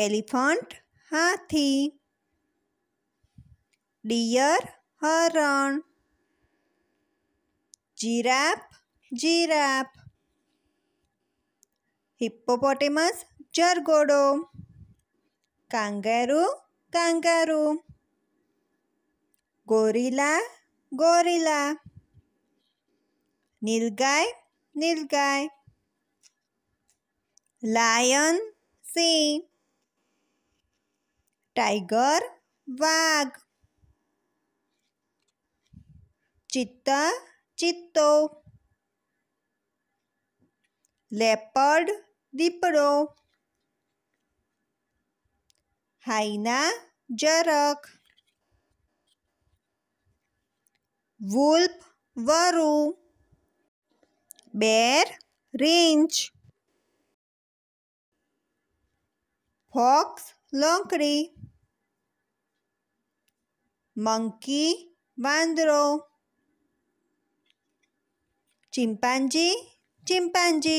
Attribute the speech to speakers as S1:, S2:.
S1: elephant हाथी deer हरण giraffe giraffe hippopotamus जरगोडो kangaroo kangaroo gorilla gorilla nilgai नीलगाय लायन सिंह टाइगर वाघ चित्ता चित्तो लेपर्ड दीपड़ो हाइना जरक वुल्फ वरु बेर रेंज fox लोंकड़ी मंकी वांदरो चिंपांजी चिंपांजी